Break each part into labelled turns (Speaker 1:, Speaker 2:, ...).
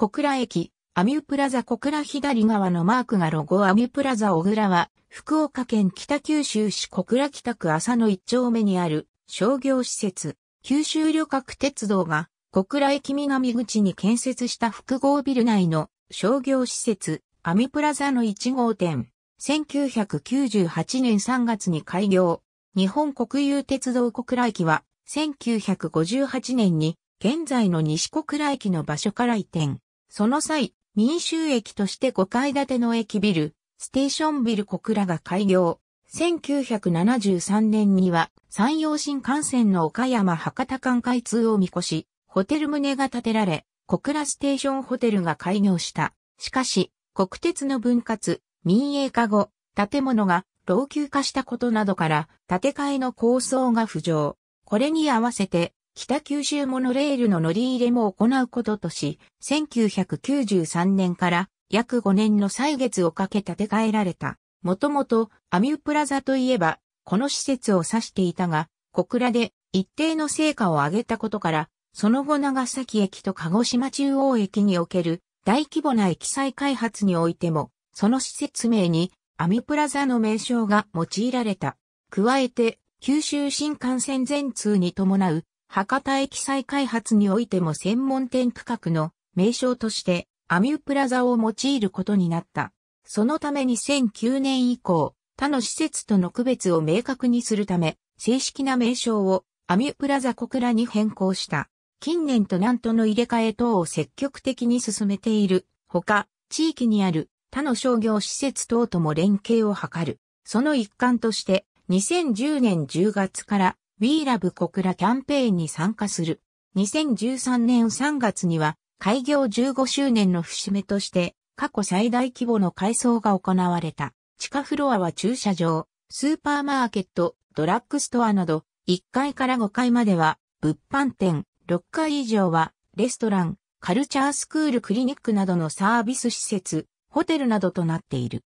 Speaker 1: 小倉駅、アミュプラザ
Speaker 2: 小倉左側のマークがロゴアミュプラザ小倉は、福岡県北九州市小倉北区浅野一丁目にある商業施設、九州旅客鉄道が小倉駅南口に建設した複合ビル内の商業施設、アミュプラザの1号店。1998年3月に開業。日本国有鉄道小倉駅は、1958年に現在の西小倉駅の場所から移転。その際、民衆駅として5階建ての駅ビル、ステーションビル小倉が開業。1973年には山陽新幹線の岡山博多間開通を見越し、ホテル棟が建てられ、小倉ステーションホテルが開業した。しかし、国鉄の分割、民営化後、建物が老朽化したことなどから、建て替えの構想が浮上。これに合わせて、北九州モノレールの乗り入れも行うこととし、1993年から約5年の歳月をかけ建て替えられた。もともとアミュプラザといえば、この施設を指していたが、小倉で一定の成果を上げたことから、その後長崎駅と鹿児島中央駅における大規模な駅再開発においても、その施設名にアミュプラザの名称が用いられた。加えて、九州新幹線全通に伴う博多駅再開発においても専門店区画の名称としてアミュプラザを用いることになった。そのため2009年以降、他の施設との区別を明確にするため、正式な名称をアミュプラザ小倉に変更した。近年と南都の入れ替え等を積極的に進めている。ほか、地域にある他の商業施設等とも連携を図る。その一環として、2010年10月から We Love 小倉キャンペーンに参加する。2013年3月には開業15周年の節目として過去最大規模の改装が行われた。地下フロアは駐車場、スーパーマーケット、ドラッグストアなど1階から5階までは物販店、6階以上はレストラン、カルチャースクールクリニックなどのサービス施
Speaker 1: 設、ホテルなどとなっている。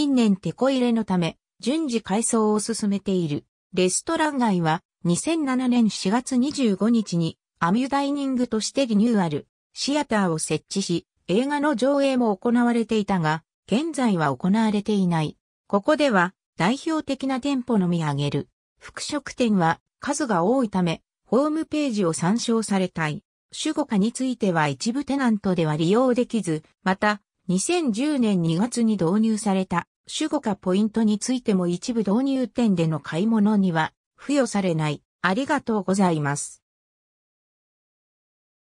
Speaker 1: 近年テコ入れ
Speaker 2: のため、順次改装を進めている。レストラン街は2007年4月25日にアミュダイニングとしてリニューアル、シアターを設置し、映画の上映も行われていたが、現在は行われていない。ここでは代表的な店舗のみ上げる。服飾店は数が多いため、ホームページを参照されたい。主語化については一部テナントでは利用できず、また、2010年2月に導入された主語化ポイントについても一部導入店での買い物には付与されない。ありがとう
Speaker 1: ございます。